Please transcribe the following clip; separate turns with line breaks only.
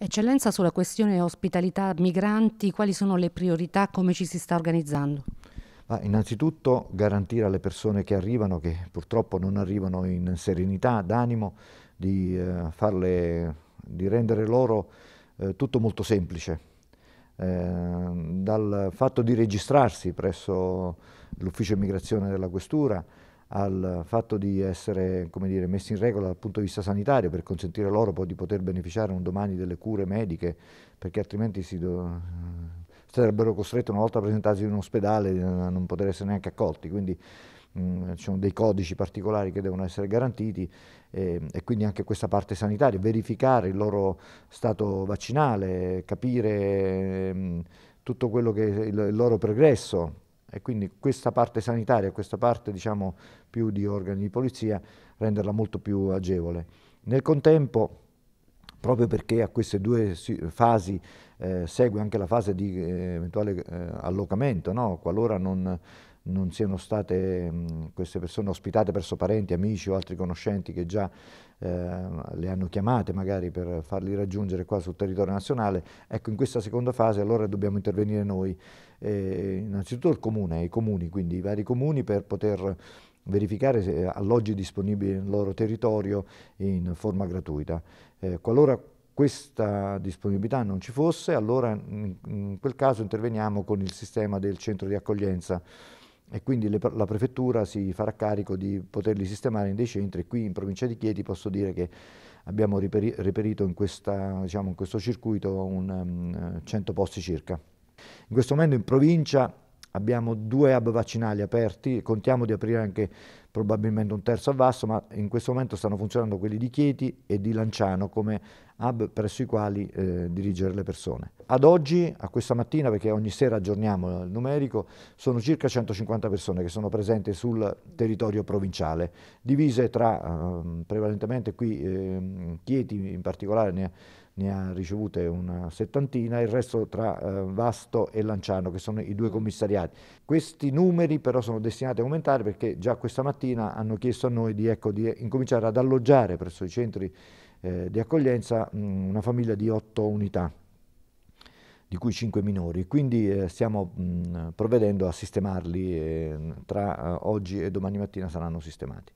Eccellenza, sulla questione ospitalità migranti, quali sono le priorità, come ci si sta organizzando? Ah, innanzitutto garantire alle persone che arrivano, che purtroppo non arrivano in serenità d'animo, di, eh, farle, di rendere loro eh, tutto molto semplice. Eh, dal fatto di registrarsi presso l'ufficio immigrazione della Questura, al fatto di essere dire, messi in regola dal punto di vista sanitario per consentire loro poi di poter beneficiare un domani delle cure mediche, perché altrimenti si do... Eh, sarebbero costretti una volta presentati in un ospedale eh, a non poter essere neanche accolti. Quindi mm, ci sono dei codici particolari che devono essere garantiti e, e quindi anche questa parte sanitaria, verificare il loro stato vaccinale, capire mh, mm, tutto quello che è il, il loro progresso e quindi questa parte sanitaria, questa parte diciamo, più di organi di polizia, renderla molto più agevole. Nel contempo, proprio perché a queste due fasi eh, segue anche la fase di eh, eventuale eh, allocamento, no? qualora non non siano state mh, queste persone ospitate presso parenti, amici o altri conoscenti che già eh, le hanno chiamate magari per farli raggiungere qua sul territorio nazionale, ecco in questa seconda fase allora dobbiamo intervenire noi, eh, innanzitutto il comune, i comuni, quindi i vari comuni per poter verificare se alloggi disponibili nel loro territorio in forma gratuita. Eh, qualora questa disponibilità non ci fosse, allora in, in quel caso interveniamo con il sistema del centro di accoglienza e quindi le, la prefettura si farà carico di poterli sistemare in dei centri. Qui in provincia di Chieti posso dire che abbiamo riperi, reperito in, questa, diciamo, in, questo circuito un, um, mm, 100 posti circa. In questo momento in provincia abbiamo due hub vaccinali aperti, contiamo di aprire anche probabilmente un terzo a Vasto, ma in questo momento stanno funzionando quelli di Chieti e di Lanciano come hub presso i quali eh, dirigere le persone. Ad oggi, a questa mattina, perché ogni sera aggiorniamo il numerico, sono circa 150 persone che sono presenti sul territorio provinciale, divise tra eh, prevalentemente qui eh, Chieti in particolare ne ne ha ricevute una settantina, il resto tra eh, Vasto e Lanciano, che sono i due mm. commissariati. Questi numeri però sono destinati a aumentare perché già questa mattina hanno chiesto a noi di, ecco, di incominciare ad alloggiare presso i centri eh, di accoglienza mh, mm, una famiglia di otto unità di cui 5 minori, quindi eh, stiamo mh, mm, provvedendo a sistemarli, tra eh, oggi e domani mattina saranno sistemati.